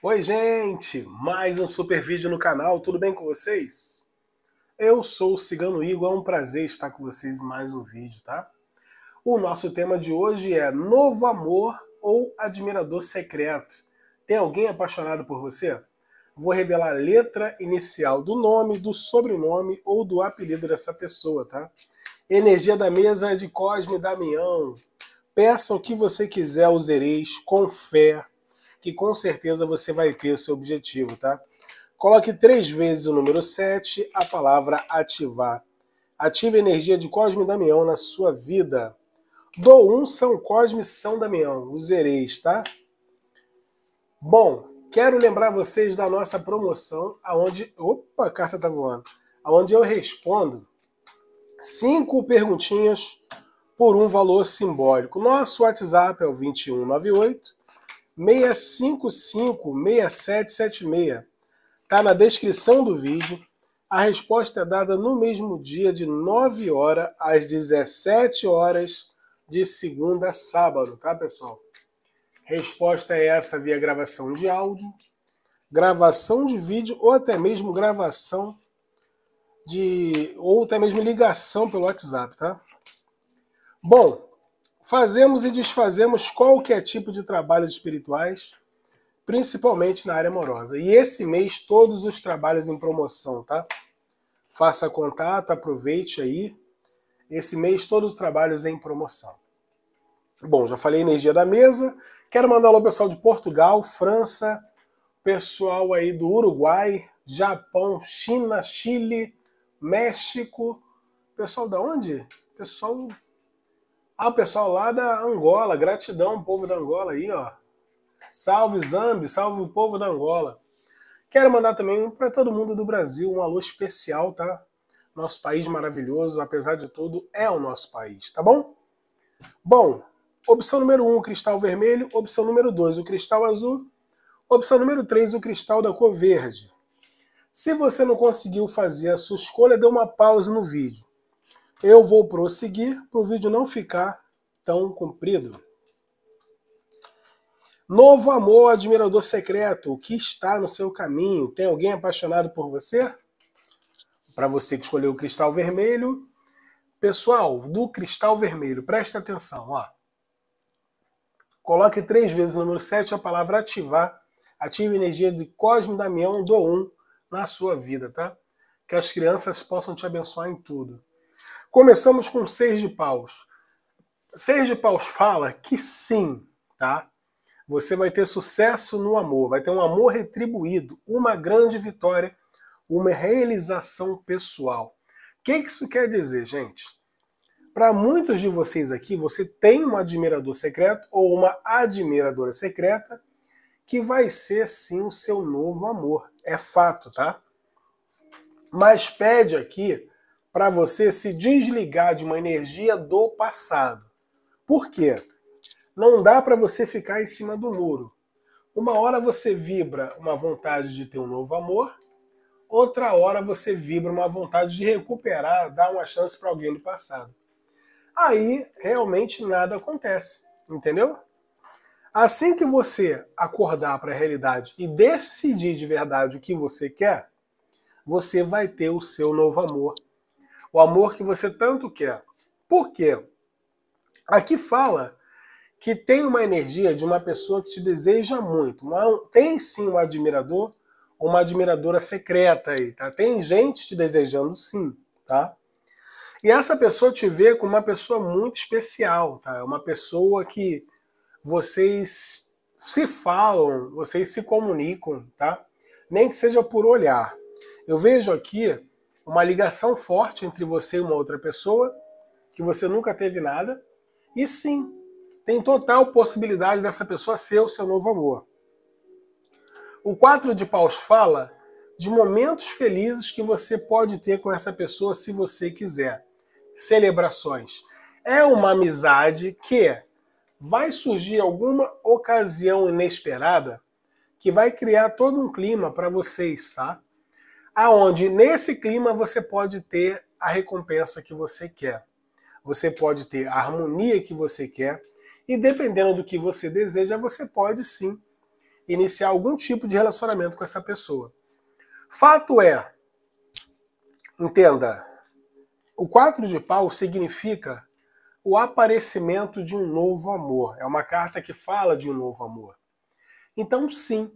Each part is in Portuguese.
Oi, gente! Mais um super vídeo no canal, tudo bem com vocês? Eu sou o Cigano Igor, é um prazer estar com vocês em mais um vídeo, tá? O nosso tema de hoje é Novo Amor ou Admirador Secreto. Tem alguém apaixonado por você? Vou revelar a letra inicial do nome, do sobrenome ou do apelido dessa pessoa, tá? Energia da mesa é de Cosme Damião. Peça o que você quiser, usereis, com fé, que com certeza você vai ter o seu objetivo, tá? Coloque três vezes o número 7, a palavra ativar. Ative a energia de Cosme e Damião na sua vida. Do um, São Cosme e São Damião, os hereis, tá? Bom, quero lembrar vocês da nossa promoção, aonde. Opa, a carta tá voando. Aonde eu respondo cinco perguntinhas por um valor simbólico. Nosso WhatsApp é o 2198 6776. Está na descrição do vídeo. A resposta é dada no mesmo dia, de 9 horas às 17 horas, de segunda a sábado, tá, pessoal? Resposta é essa via gravação de áudio, gravação de vídeo ou até mesmo gravação de. ou até mesmo ligação pelo WhatsApp, tá? Bom, Fazemos e desfazemos qualquer tipo de trabalhos espirituais, principalmente na área amorosa. E esse mês, todos os trabalhos em promoção, tá? Faça contato, aproveite aí. Esse mês, todos os trabalhos em promoção. Bom, já falei energia da mesa. Quero mandar alô pessoal de Portugal, França, pessoal aí do Uruguai, Japão, China, Chile, México. Pessoal da onde? Pessoal ah, o pessoal lá da Angola, gratidão, povo da Angola aí, ó. Salve Zambi, salve o povo da Angola. Quero mandar também para todo mundo do Brasil um alô especial, tá? Nosso país maravilhoso, apesar de tudo, é o nosso país, tá bom? Bom, opção número 1, um, cristal vermelho. Opção número 2, o cristal azul. Opção número 3, o cristal da cor verde. Se você não conseguiu fazer a sua escolha, dê uma pausa no vídeo. Eu vou prosseguir para o vídeo não ficar tão comprido. Novo amor, admirador secreto, o que está no seu caminho? Tem alguém apaixonado por você? Para você que escolheu o cristal vermelho, pessoal, do cristal vermelho, presta atenção, ó. Coloque três vezes o número 7, a palavra ativar. Ative a energia de Cosmo Damião do 1 na sua vida, tá? Que as crianças possam te abençoar em tudo. Começamos com seis de paus. Seis de paus fala que sim, tá? Você vai ter sucesso no amor, vai ter um amor retribuído, uma grande vitória, uma realização pessoal. O que isso quer dizer, gente? Para muitos de vocês aqui, você tem um admirador secreto ou uma admiradora secreta que vai ser sim o seu novo amor. É fato, tá? Mas pede aqui para você se desligar de uma energia do passado. Por quê? Não dá para você ficar em cima do muro. Uma hora você vibra uma vontade de ter um novo amor, outra hora você vibra uma vontade de recuperar, dar uma chance para alguém do passado. Aí realmente nada acontece, entendeu? Assim que você acordar para a realidade e decidir de verdade o que você quer, você vai ter o seu novo amor o amor que você tanto quer. Por quê? Aqui fala que tem uma energia de uma pessoa que te deseja muito. É tem sim um admirador ou uma admiradora secreta aí, tá? Tem gente te desejando sim, tá? E essa pessoa te vê como uma pessoa muito especial, tá? É uma pessoa que vocês se falam, vocês se comunicam, tá? Nem que seja por olhar. Eu vejo aqui uma ligação forte entre você e uma outra pessoa, que você nunca teve nada, e sim, tem total possibilidade dessa pessoa ser o seu novo amor. O 4 de Paus fala de momentos felizes que você pode ter com essa pessoa se você quiser. Celebrações. É uma amizade que vai surgir alguma ocasião inesperada que vai criar todo um clima para vocês, tá? aonde nesse clima você pode ter a recompensa que você quer. Você pode ter a harmonia que você quer e dependendo do que você deseja, você pode sim iniciar algum tipo de relacionamento com essa pessoa. Fato é, entenda, o 4 de pau significa o aparecimento de um novo amor. É uma carta que fala de um novo amor. Então, sim,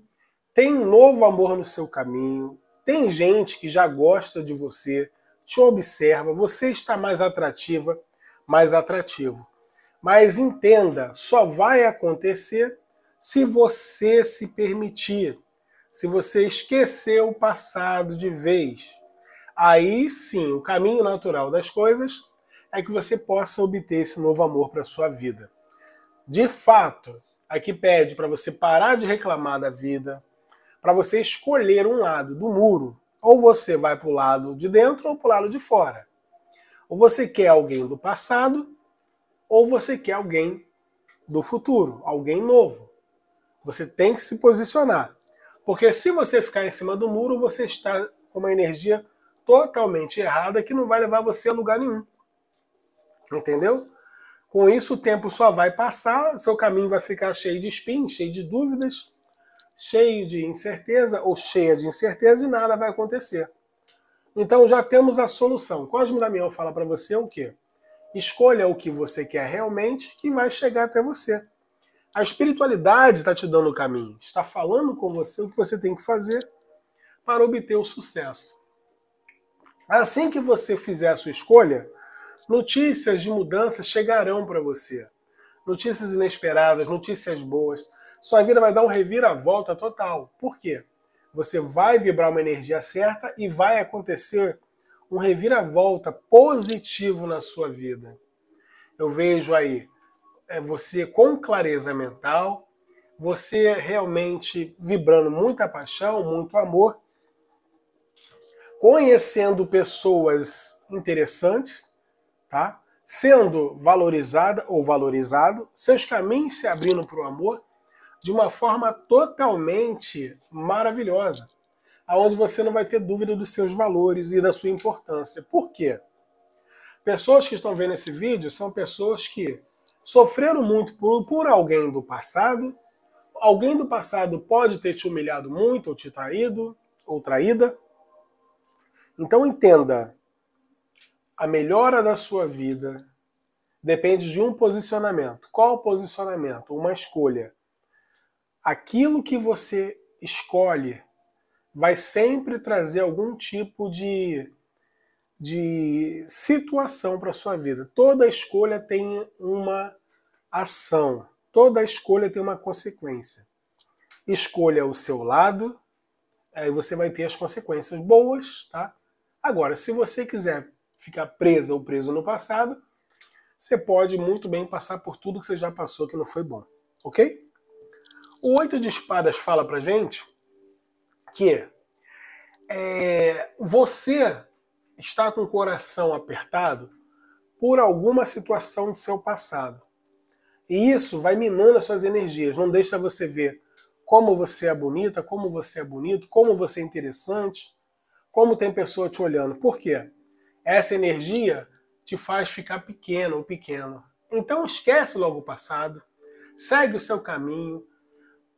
tem um novo amor no seu caminho, tem gente que já gosta de você, te observa, você está mais atrativa, mais atrativo. Mas entenda, só vai acontecer se você se permitir, se você esquecer o passado de vez. Aí sim, o caminho natural das coisas é que você possa obter esse novo amor para sua vida. De fato, aqui pede para você parar de reclamar da vida, para você escolher um lado do muro. Ou você vai para o lado de dentro ou para o lado de fora. Ou você quer alguém do passado, ou você quer alguém do futuro, alguém novo. Você tem que se posicionar. Porque se você ficar em cima do muro, você está com uma energia totalmente errada que não vai levar você a lugar nenhum. Entendeu? Com isso, o tempo só vai passar, seu caminho vai ficar cheio de espinhos, cheio de dúvidas, cheio de incerteza ou cheia de incerteza e nada vai acontecer. Então já temos a solução. Cosmo Damião fala para você o quê? Escolha o que você quer realmente que vai chegar até você. A espiritualidade está te dando o caminho, está falando com você o que você tem que fazer para obter o sucesso. Assim que você fizer a sua escolha, notícias de mudança chegarão para você. Notícias inesperadas, notícias boas sua vida vai dar um reviravolta total. Por quê? Você vai vibrar uma energia certa e vai acontecer um reviravolta positivo na sua vida. Eu vejo aí é você com clareza mental, você realmente vibrando muita paixão, muito amor, conhecendo pessoas interessantes, tá? Sendo valorizada ou valorizado, seus caminhos se abrindo para o amor de uma forma totalmente maravilhosa, aonde você não vai ter dúvida dos seus valores e da sua importância. Por quê? Pessoas que estão vendo esse vídeo são pessoas que sofreram muito por, por alguém do passado. Alguém do passado pode ter te humilhado muito, ou te traído, ou traída. Então entenda, a melhora da sua vida depende de um posicionamento. Qual posicionamento? Uma escolha aquilo que você escolhe vai sempre trazer algum tipo de, de situação para a sua vida. Toda escolha tem uma ação, toda escolha tem uma consequência. Escolha o seu lado, aí você vai ter as consequências boas, tá? Agora, se você quiser ficar presa ou preso no passado, você pode muito bem passar por tudo que você já passou que não foi bom, ok? O oito de espadas fala pra gente que é, você está com o coração apertado por alguma situação do seu passado. E isso vai minando as suas energias, não deixa você ver como você é bonita, como você é bonito, como você é interessante, como tem pessoa te olhando. Por quê? Essa energia te faz ficar pequeno ou pequeno. Então esquece logo o passado, segue o seu caminho,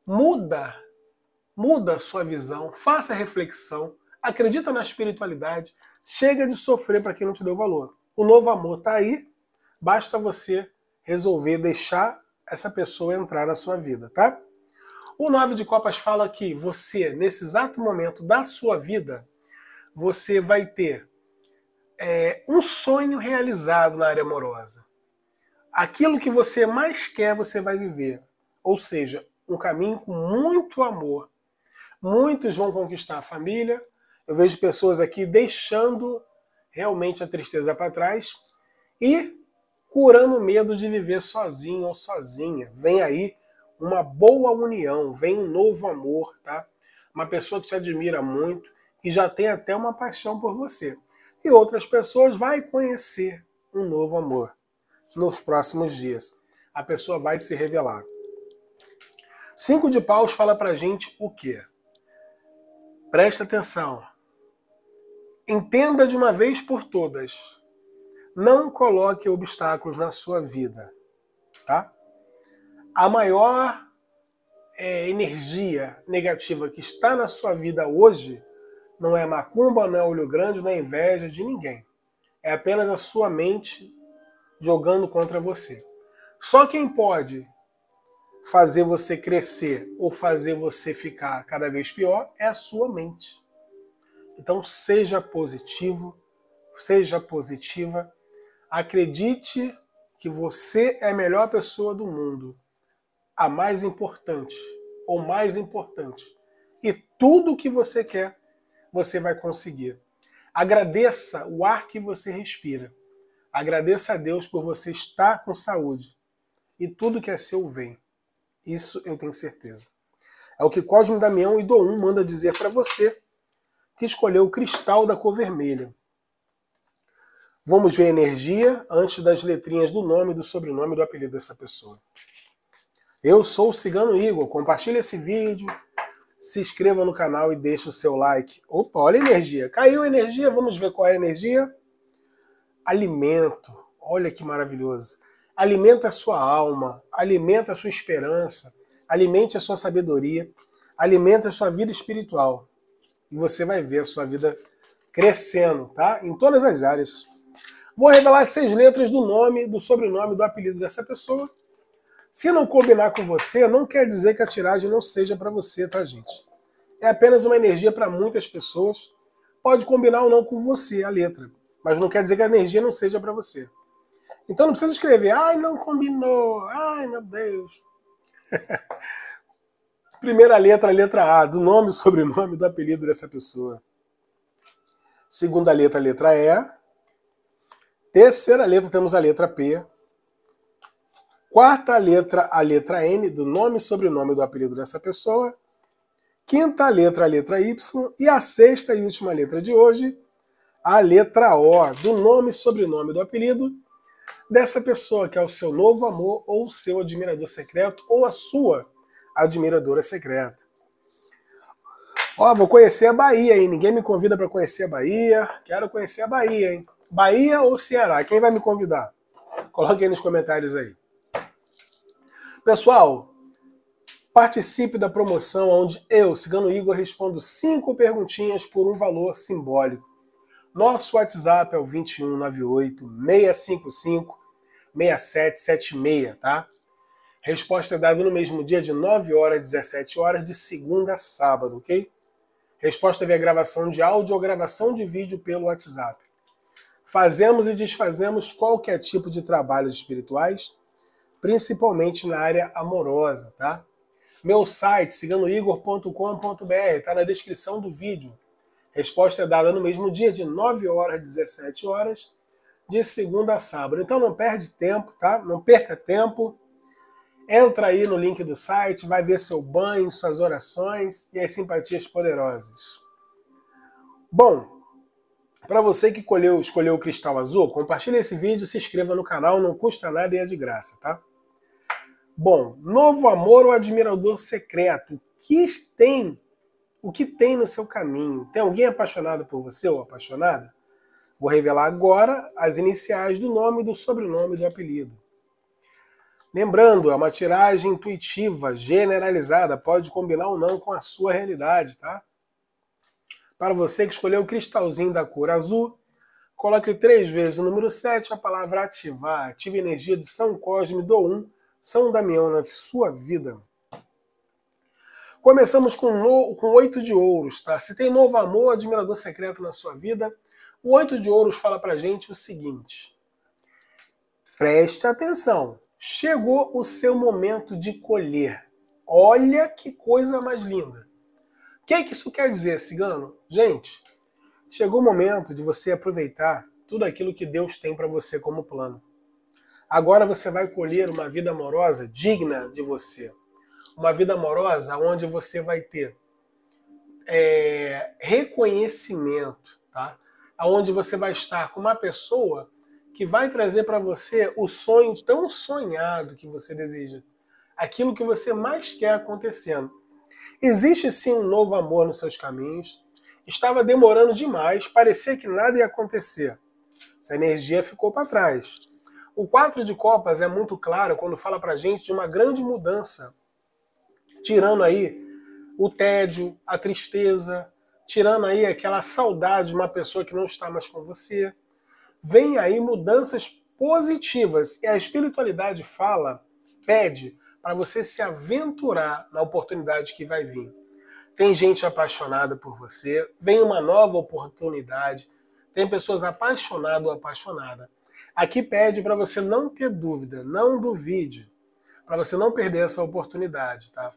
Muda, muda a sua visão, faça a reflexão, acredita na espiritualidade, chega de sofrer para quem não te deu valor. O novo amor está aí, basta você resolver deixar essa pessoa entrar na sua vida, tá? O Nove de Copas fala que você, nesse exato momento da sua vida, você vai ter é, um sonho realizado na área amorosa. Aquilo que você mais quer, você vai viver. Ou seja, um caminho com muito amor. Muitos vão conquistar a família. Eu vejo pessoas aqui deixando realmente a tristeza para trás e curando o medo de viver sozinho ou sozinha. Vem aí uma boa união, vem um novo amor, tá? Uma pessoa que te admira muito e já tem até uma paixão por você. E outras pessoas vai conhecer um novo amor nos próximos dias. A pessoa vai se revelar. Cinco de paus fala pra gente o quê? Presta atenção. Entenda de uma vez por todas. Não coloque obstáculos na sua vida, tá? A maior é, energia negativa que está na sua vida hoje não é macumba, não é olho grande, não é inveja de ninguém. É apenas a sua mente jogando contra você. Só quem pode fazer você crescer ou fazer você ficar cada vez pior é a sua mente. Então seja positivo, seja positiva, acredite que você é a melhor pessoa do mundo, a mais importante ou mais importante. E tudo o que você quer, você vai conseguir. Agradeça o ar que você respira. Agradeça a Deus por você estar com saúde. E tudo que é seu vem. Isso eu tenho certeza. É o que Cosme Damião e Doum manda dizer para você que escolheu o cristal da cor vermelha. Vamos ver a energia antes das letrinhas do nome, do sobrenome e do apelido dessa pessoa. Eu sou o Cigano Igor. Compartilhe esse vídeo, se inscreva no canal e deixe o seu like. Opa, olha a energia. Caiu a energia, vamos ver qual é a energia. Alimento. Olha que maravilhoso. Alimenta a sua alma, alimenta a sua esperança, alimente a sua sabedoria, alimenta a sua vida espiritual. E você vai ver a sua vida crescendo, tá? Em todas as áreas. Vou revelar as seis letras do nome, do sobrenome, do apelido dessa pessoa. Se não combinar com você, não quer dizer que a tiragem não seja para você, tá, gente? É apenas uma energia para muitas pessoas. Pode combinar ou não com você a letra, mas não quer dizer que a energia não seja para você. Então não precisa escrever, ai, não combinou, ai, meu Deus. Primeira letra, letra A, do nome e sobrenome do apelido dessa pessoa. Segunda letra, letra E. Terceira letra, temos a letra P. Quarta letra, a letra N, do nome e sobrenome do apelido dessa pessoa. Quinta letra, a letra Y. E a sexta e última letra de hoje, a letra O, do nome e sobrenome do apelido dessa pessoa que é o seu novo amor ou o seu admirador secreto ou a sua admiradora secreta. Ó, vou conhecer a Bahia, hein? Ninguém me convida para conhecer a Bahia. Quero conhecer a Bahia, hein? Bahia ou Ceará? Quem vai me convidar? Coloque aí nos comentários aí. Pessoal, participe da promoção onde eu, Cigano Igor, respondo cinco perguntinhas por um valor simbólico. Nosso WhatsApp é o 2198 655 6776, tá? Resposta é dada no mesmo dia de 9 horas 17 horas, de segunda a sábado, ok? Resposta via gravação de áudio ou gravação de vídeo pelo WhatsApp. Fazemos e desfazemos qualquer tipo de trabalhos espirituais, principalmente na área amorosa, tá? Meu site, siganoigor.com.br, está tá na descrição do vídeo. Resposta é dada no mesmo dia, de 9 horas a 17 horas, de segunda a sábado. Então não perde tempo, tá? Não perca tempo. Entra aí no link do site, vai ver seu banho, suas orações e as simpatias poderosas. Bom, para você que colheu, escolheu o cristal azul, compartilhe esse vídeo, se inscreva no canal, não custa nada e é de graça, tá? Bom, novo amor ou admirador secreto? O que tem o que tem no seu caminho. Tem alguém apaixonado por você ou apaixonada? Vou revelar agora as iniciais do nome, do sobrenome, do apelido. Lembrando, é uma tiragem intuitiva, generalizada, pode combinar ou não com a sua realidade, tá? Para você que escolheu o cristalzinho da cor azul, coloque três vezes o número 7, a palavra ativar. Ative a energia de São Cosme do 1, São Damião na sua vida. Começamos com, no, com oito de ouros, tá? Se tem novo amor, admirador secreto na sua vida, o oito de ouros fala pra gente o seguinte. Preste atenção. Chegou o seu momento de colher. Olha que coisa mais linda. O que é que isso quer dizer, cigano? Gente, chegou o momento de você aproveitar tudo aquilo que Deus tem para você como plano. Agora você vai colher uma vida amorosa digna de você uma vida amorosa onde você vai ter é, reconhecimento, tá? Aonde você vai estar com uma pessoa que vai trazer para você o sonho tão sonhado que você deseja, aquilo que você mais quer acontecendo. Existe sim um novo amor nos seus caminhos. Estava demorando demais, parecia que nada ia acontecer. Essa energia ficou para trás. O Quatro de Copas é muito claro quando fala para gente de uma grande mudança tirando aí o tédio, a tristeza, tirando aí aquela saudade de uma pessoa que não está mais com você. Vem aí mudanças positivas. E a espiritualidade fala, pede para você se aventurar na oportunidade que vai vir. Tem gente apaixonada por você, vem uma nova oportunidade, tem pessoas apaixonadas ou apaixonada. Aqui pede para você não ter dúvida, não duvide, para você não perder essa oportunidade, tá?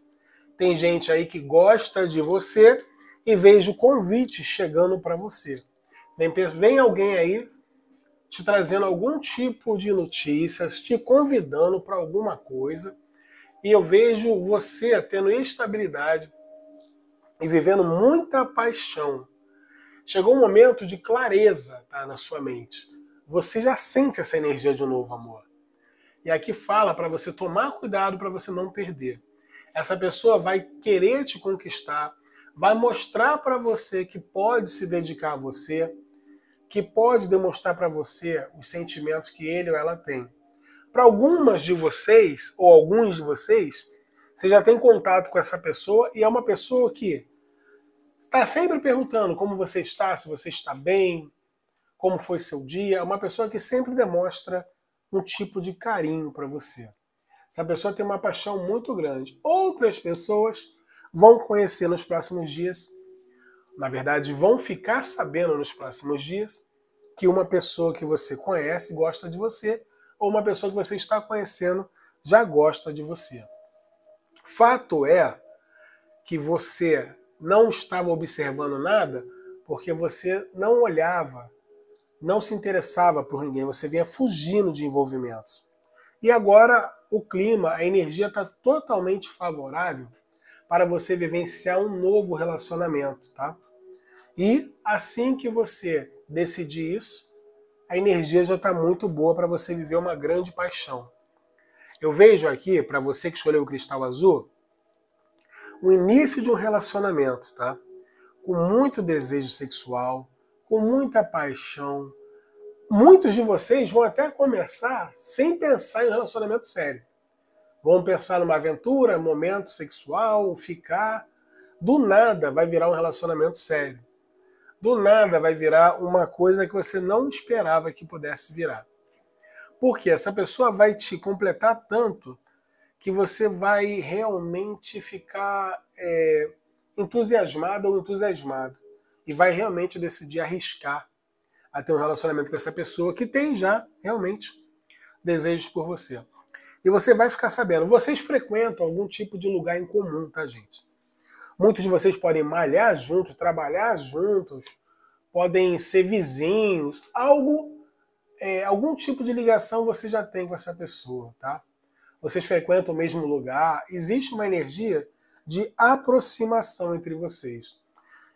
Tem gente aí que gosta de você e vejo convite chegando para você. Vem, vem alguém aí te trazendo algum tipo de notícias, te convidando para alguma coisa, e eu vejo você tendo estabilidade e vivendo muita paixão. Chegou um momento de clareza tá, na sua mente. Você já sente essa energia de um novo amor. E aqui fala para você tomar cuidado para você não perder. Essa pessoa vai querer te conquistar, vai mostrar para você que pode se dedicar a você, que pode demonstrar para você os sentimentos que ele ou ela tem. Para algumas de vocês, ou alguns de vocês, você já tem contato com essa pessoa e é uma pessoa que está sempre perguntando como você está, se você está bem, como foi seu dia. É uma pessoa que sempre demonstra um tipo de carinho para você. Essa pessoa tem uma paixão muito grande. Outras pessoas vão conhecer nos próximos dias, na verdade, vão ficar sabendo nos próximos dias que uma pessoa que você conhece gosta de você, ou uma pessoa que você está conhecendo já gosta de você. Fato é que você não estava observando nada porque você não olhava, não se interessava por ninguém, você vinha fugindo de envolvimentos. E agora o clima, a energia está totalmente favorável para você vivenciar um novo relacionamento, tá? E assim que você decidir isso, a energia já está muito boa para você viver uma grande paixão. Eu vejo aqui, para você que escolheu o cristal azul, o início de um relacionamento, tá? Com muito desejo sexual, com muita paixão, muitos de vocês vão até começar sem pensar em um relacionamento sério. Vão pensar numa aventura, momento sexual, ficar. Do nada vai virar um relacionamento sério. Do nada vai virar uma coisa que você não esperava que pudesse virar. Porque essa pessoa vai te completar tanto que você vai realmente ficar é, entusiasmado ou entusiasmado e vai realmente decidir arriscar a ter um relacionamento com essa pessoa que tem já realmente desejos por você. E você vai ficar sabendo. Vocês frequentam algum tipo de lugar em comum, tá, gente? Muitos de vocês podem malhar juntos, trabalhar juntos, podem ser vizinhos, algo, é, algum tipo de ligação você já tem com essa pessoa, tá? Vocês frequentam o mesmo lugar, existe uma energia de aproximação entre vocês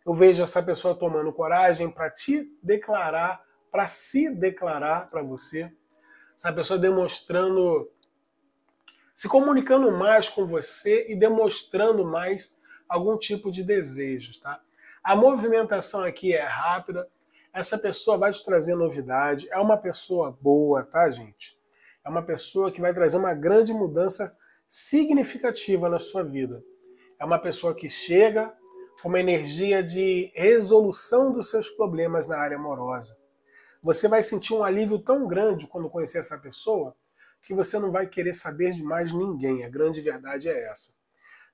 eu vejo essa pessoa tomando coragem para te declarar, para se declarar para você, essa pessoa demonstrando, se comunicando mais com você e demonstrando mais algum tipo de desejos, tá? A movimentação aqui é rápida, essa pessoa vai te trazer novidade, é uma pessoa boa, tá, gente? É uma pessoa que vai trazer uma grande mudança significativa na sua vida. É uma pessoa que chega, uma energia de resolução dos seus problemas na área amorosa. Você vai sentir um alívio tão grande quando conhecer essa pessoa que você não vai querer saber de mais ninguém. A grande verdade é essa.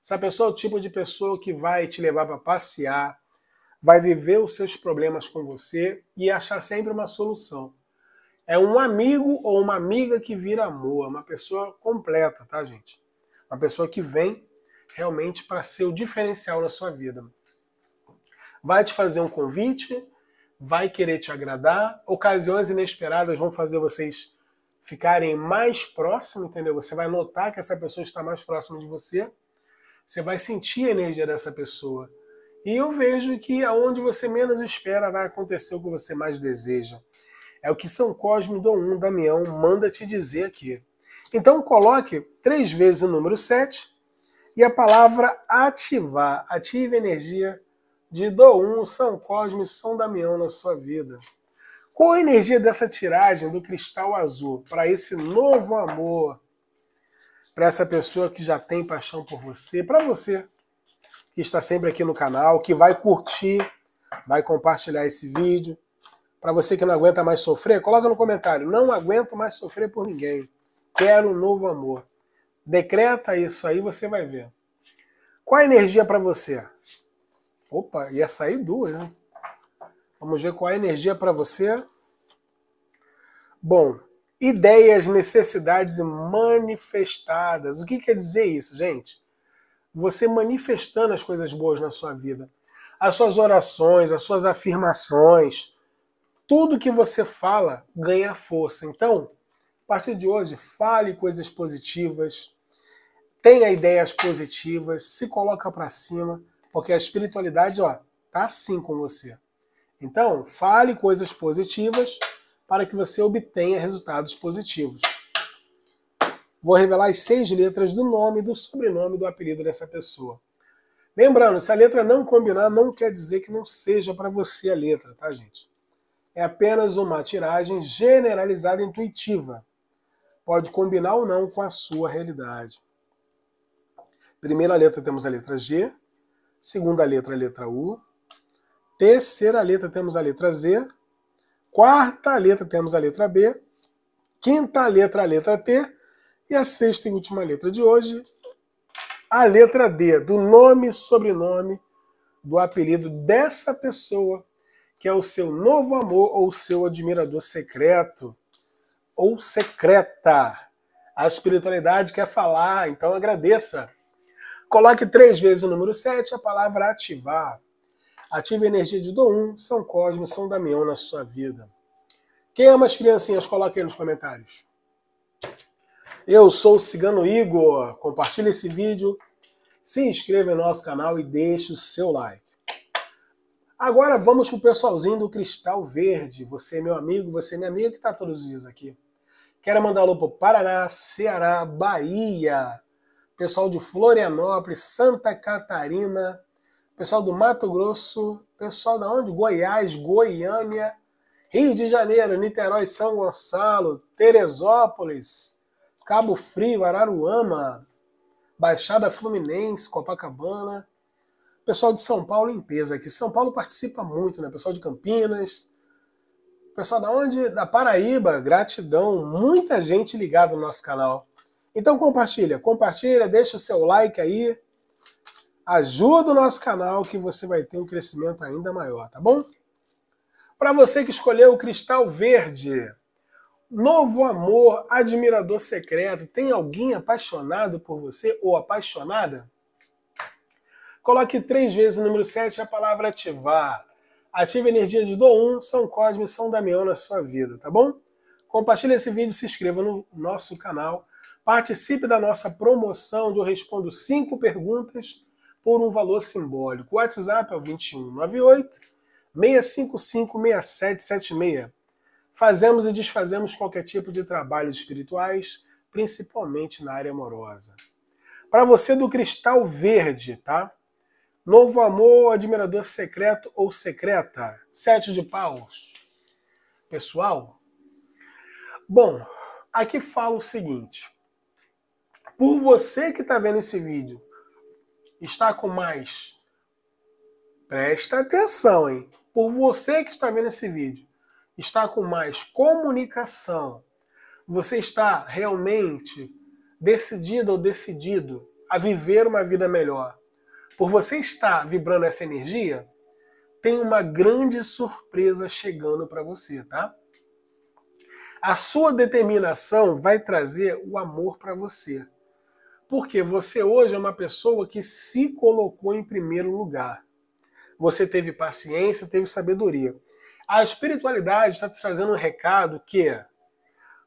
Essa pessoa é o tipo de pessoa que vai te levar para passear, vai viver os seus problemas com você e achar sempre uma solução. É um amigo ou uma amiga que vira amor, uma pessoa completa, tá, gente? Uma pessoa que vem realmente para ser o diferencial na sua vida vai te fazer um convite, vai querer te agradar. Ocasiões inesperadas vão fazer vocês ficarem mais próximos, entendeu? Você vai notar que essa pessoa está mais próxima de você. Você vai sentir a energia dessa pessoa. E eu vejo que aonde você menos espera vai acontecer o que você mais deseja. É o que São Cosme do 1, Damião, manda te dizer aqui. Então coloque três vezes o número 7 e a palavra ativar. Ative a energia de Do 1, São Cosme e São Damião na sua vida. Qual a energia dessa tiragem do cristal azul para esse novo amor? Para essa pessoa que já tem paixão por você, para você que está sempre aqui no canal, que vai curtir, vai compartilhar esse vídeo. Para você que não aguenta mais sofrer, coloca no comentário: não aguento mais sofrer por ninguém. Quero um novo amor. Decreta isso aí, você vai ver. Qual a energia para você? Opa, ia sair duas, hein? Vamos ver qual é a energia para você. Bom, ideias, necessidades manifestadas. O que quer dizer isso, gente? Você manifestando as coisas boas na sua vida. As suas orações, as suas afirmações, tudo que você fala ganha força. Então, a partir de hoje, fale coisas positivas, tenha ideias positivas, se coloca para cima porque a espiritualidade, ó, tá assim com você. Então, fale coisas positivas para que você obtenha resultados positivos. Vou revelar as seis letras do nome, do sobrenome, do apelido dessa pessoa. Lembrando, se a letra não combinar, não quer dizer que não seja para você a letra, tá, gente? É apenas uma tiragem generalizada intuitiva. Pode combinar ou não com a sua realidade. Primeira letra temos a letra G, Segunda letra, a letra U. Terceira letra, temos a letra Z. Quarta letra, temos a letra B. Quinta letra, a letra T. E a sexta e última letra de hoje, a letra D, do nome, sobrenome, do apelido dessa pessoa, que é o seu novo amor ou seu admirador secreto ou secreta. A espiritualidade quer falar, então agradeça. Coloque três vezes o número 7, a palavra ativar. Ative a energia de Dom 1, São Cosme, São Damião na sua vida. Quem ama as criancinhas, coloque aí nos comentários. Eu sou o Cigano Igor. Compartilhe esse vídeo, se inscreva no nosso canal e deixe o seu like. Agora vamos pro pessoalzinho do Cristal Verde. Você é meu amigo, você é minha amiga que está todos os dias aqui. Quero mandar alô para Paraná, Ceará, Bahia, pessoal de Florianópolis, Santa Catarina, pessoal do Mato Grosso, pessoal da onde? Goiás, Goiânia, Rio de Janeiro, Niterói, São Gonçalo, Teresópolis, Cabo Frio, Araruama, Baixada Fluminense, Copacabana. Pessoal de São Paulo em peso aqui. São Paulo participa muito, né? Pessoal de Campinas, pessoal da onde? Da Paraíba, gratidão, muita gente ligada no nosso canal. Então compartilha, compartilha, deixa o seu like aí. Ajuda o nosso canal que você vai ter um crescimento ainda maior, tá bom? Para você que escolheu o cristal verde, novo amor, admirador secreto, tem alguém apaixonado por você ou apaixonada? Coloque três vezes o número 7 a palavra ativar. Ative a energia de Dom 1, São Cosme e São Damião na sua vida, tá bom? Compartilhe esse vídeo, se inscreva no nosso canal Participe da nossa promoção onde eu respondo cinco perguntas por um valor simbólico. O WhatsApp é o 2198 655 6776. Fazemos e desfazemos qualquer tipo de trabalhos espirituais, principalmente na área amorosa. Para você do Cristal Verde, tá? Novo amor, admirador secreto ou secreta? Sete de paus. Pessoal, bom, aqui fala o seguinte por você que está vendo esse vídeo, está com mais? Presta atenção, hein? Por você que está vendo esse vídeo, está com mais comunicação? Você está realmente decidido ou decidido a viver uma vida melhor? Por você estar vibrando essa energia, tem uma grande surpresa chegando para você, tá? A sua determinação vai trazer o amor para você. Porque você hoje é uma pessoa que se colocou em primeiro lugar. Você teve paciência, teve sabedoria. A espiritualidade está te trazendo um recado que,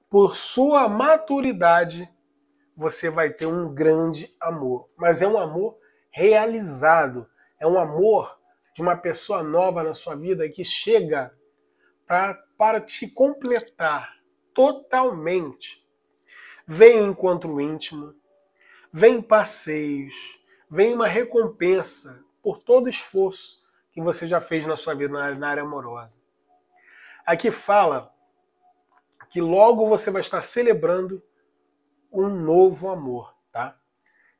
por sua maturidade, você vai ter um grande amor. Mas é um amor realizado. É um amor de uma pessoa nova na sua vida que chega pra, para te completar totalmente. Vem encontro íntimo, vem passeios, vem uma recompensa por todo esforço que você já fez na sua vida na área amorosa. Aqui fala que logo você vai estar celebrando um novo amor, tá?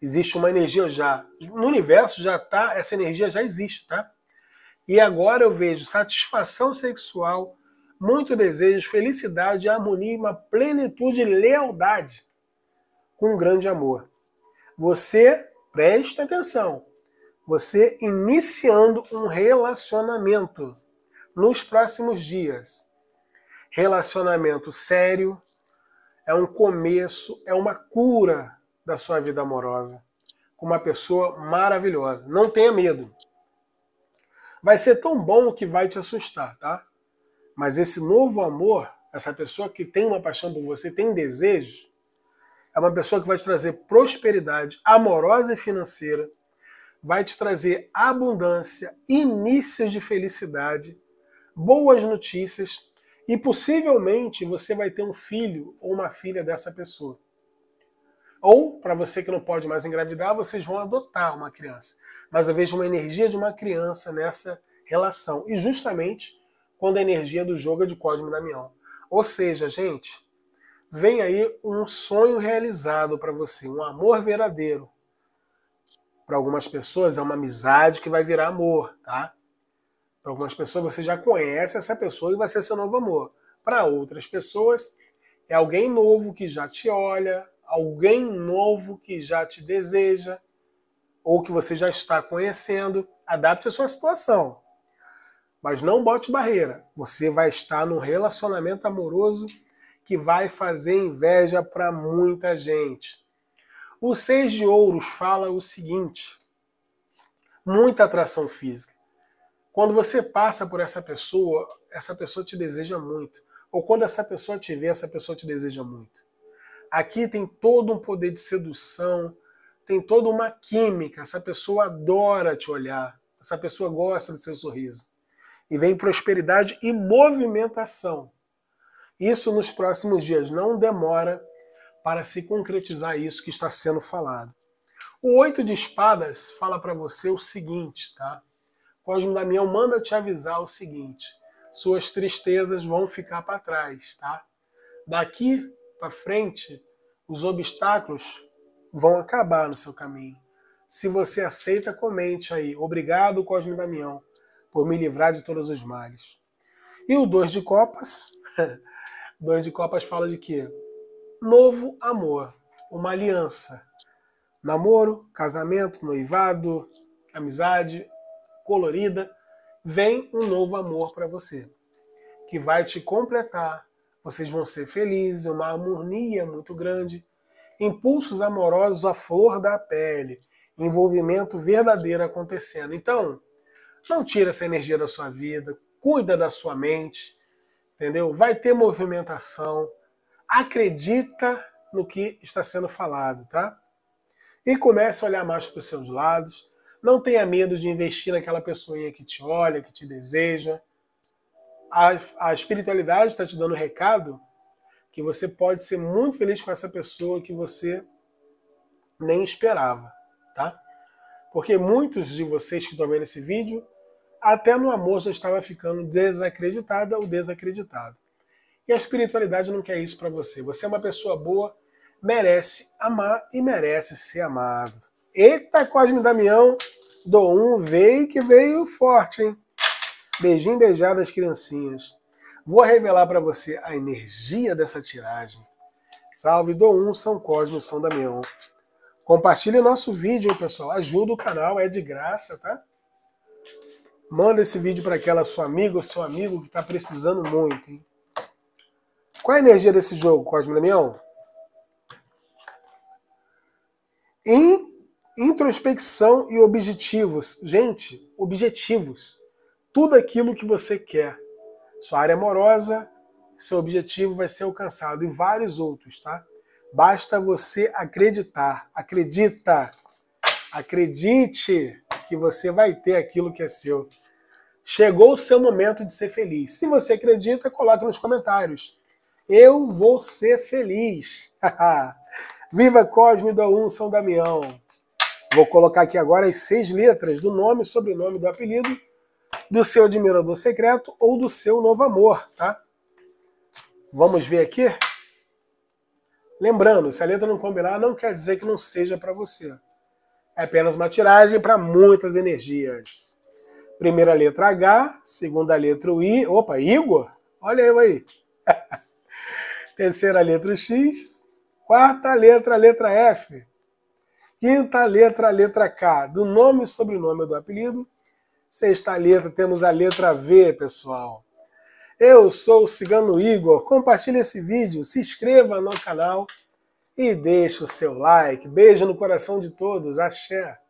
Existe uma energia já no universo já tá, essa energia já existe, tá? E agora eu vejo satisfação sexual, muito desejo, felicidade, harmonia, uma plenitude, lealdade com um grande amor. Você, presta atenção, você iniciando um relacionamento nos próximos dias. Relacionamento sério é um começo, é uma cura da sua vida amorosa com uma pessoa maravilhosa. Não tenha medo. Vai ser tão bom que vai te assustar, tá? Mas esse novo amor, essa pessoa que tem uma paixão por você, tem desejo, é uma pessoa que vai te trazer prosperidade amorosa e financeira, vai te trazer abundância, inícios de felicidade, boas notícias e possivelmente você vai ter um filho ou uma filha dessa pessoa. Ou, para você que não pode mais engravidar, vocês vão adotar uma criança. Mas eu vejo uma energia de uma criança nessa relação. E justamente quando a energia do jogo é de Cosme Damião. Ou seja, gente, Vem aí um sonho realizado para você, um amor verdadeiro. Para algumas pessoas é uma amizade que vai virar amor, tá? Para algumas pessoas você já conhece essa pessoa e vai ser seu novo amor. Para outras pessoas é alguém novo que já te olha, alguém novo que já te deseja ou que você já está conhecendo. Adapte a sua situação. Mas não bote barreira. Você vai estar num relacionamento amoroso que vai fazer inveja para muita gente. O Seis de Ouros fala o seguinte: muita atração física. Quando você passa por essa pessoa, essa pessoa te deseja muito. Ou quando essa pessoa te vê, essa pessoa te deseja muito. Aqui tem todo um poder de sedução, tem toda uma química. Essa pessoa adora te olhar, essa pessoa gosta do seu sorriso. E vem prosperidade e movimentação. Isso nos próximos dias não demora para se concretizar isso que está sendo falado. O oito de espadas fala para você o seguinte, tá? Cosmo Damião manda te avisar o seguinte: suas tristezas vão ficar para trás, tá? Daqui para frente, os obstáculos vão acabar no seu caminho. Se você aceita, comente aí. Obrigado, Cosme Damião, por me livrar de todos os males. E o dois de copas Dois de Copas fala de quê? Novo amor, uma aliança. Namoro, casamento, noivado, amizade colorida, vem um novo amor para você, que vai te completar. Vocês vão ser felizes, uma harmonia muito grande, impulsos amorosos à flor da pele, envolvimento verdadeiro acontecendo. Então, não tira essa energia da sua vida, cuida da sua mente entendeu? Vai ter movimentação. Acredita no que está sendo falado, tá? E comece a olhar mais para os seus lados. Não tenha medo de investir naquela pessoinha que te olha, que te deseja. A, a espiritualidade está te dando um recado que você pode ser muito feliz com essa pessoa que você nem esperava, tá? Porque muitos de vocês que estão vendo esse vídeo até no amor já estava ficando desacreditada ou desacreditado. E a espiritualidade não quer isso para você. Você é uma pessoa boa, merece amar e merece ser amado. Eita, Cosme Damião, do um veio que veio forte, hein? Beijinho beijado as criancinhas. Vou revelar para você a energia dessa tiragem. Salve do um São Cosme e São Damião. Compartilhe nosso vídeo, pessoal. Ajuda o canal, é de graça, tá? Manda esse vídeo para aquela sua amiga ou seu amigo que está precisando muito. Hein? Qual a energia desse jogo, Cosme Damião? In, introspecção e objetivos. Gente, objetivos. Tudo aquilo que você quer. Sua área amorosa, seu objetivo vai ser alcançado e vários outros, tá? Basta você acreditar. Acredita. Acredite que você vai ter aquilo que é seu. Chegou o seu momento de ser feliz. Se você acredita, coloque nos comentários. Eu vou ser feliz. Viva Cosme do Um São Damião. Vou colocar aqui agora as seis letras do nome, sobrenome do apelido, do seu admirador secreto ou do seu novo amor, tá? Vamos ver aqui? Lembrando, se a letra não combinar, não quer dizer que não seja para você. É apenas uma tiragem para muitas energias. Primeira letra H, segunda letra I. Opa, Igor? Olha eu aí. Terceira letra X. Quarta letra, letra F. Quinta letra, letra K, do nome e sobrenome do apelido. Sexta letra, temos a letra V, pessoal. Eu sou o Cigano Igor. Compartilhe esse vídeo, se inscreva no canal e deixe o seu like. Beijo no coração de todos. Axé.